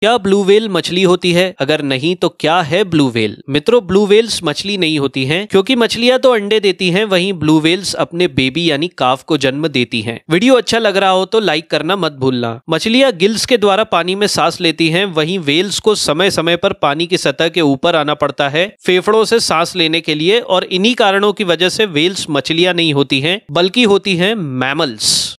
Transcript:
क्या blue whale मछली होती है अगर नहीं तो क्या है ब्लू वेल मित्रों ब्लू वेल्स मछली नहीं होती हैं क्योंकि मछलियां तो अंडे देती हैं वहीं ब्लू वेल्स अपने बेबी यानी काफ को जन्म देती हैं वीडियो अच्छा लग रहा हो तो लाइक करना मत भूलना मछलियां गिल्स के द्वारा पानी में सांस लेती हैं वहीं वेल्स को समय समय पर पानी की सतह के ऊपर आना पड़ता है फेफड़ों से सांस लेने के लिए और इन्ही कारणों की वजह से वेल्स मछलियाँ नहीं होती है बल्कि होती है मैमल्स